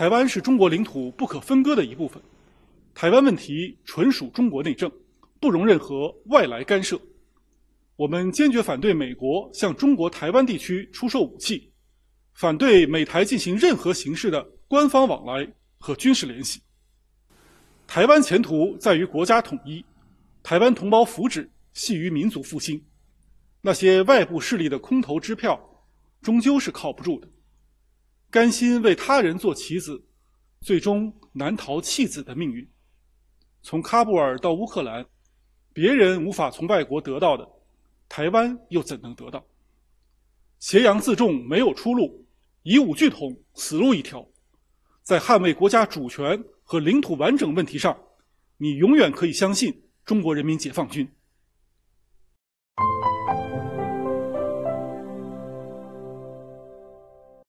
台湾是中国领土不可分割的一部分，台湾问题纯属中国内政，不容任何外来干涉。我们坚决反对美国向中国台湾地区出售武器，反对美台进行任何形式的官方往来和军事联系。台湾前途在于国家统一，台湾同胞福祉系于民族复兴。那些外部势力的空头支票，终究是靠不住的。甘心为他人做棋子，最终难逃弃子的命运。从喀布尔到乌克兰，别人无法从外国得到的，台湾又怎能得到？挟洋自重没有出路，以武拒统死路一条。在捍卫国家主权和领土完整问题上，你永远可以相信中国人民解放军。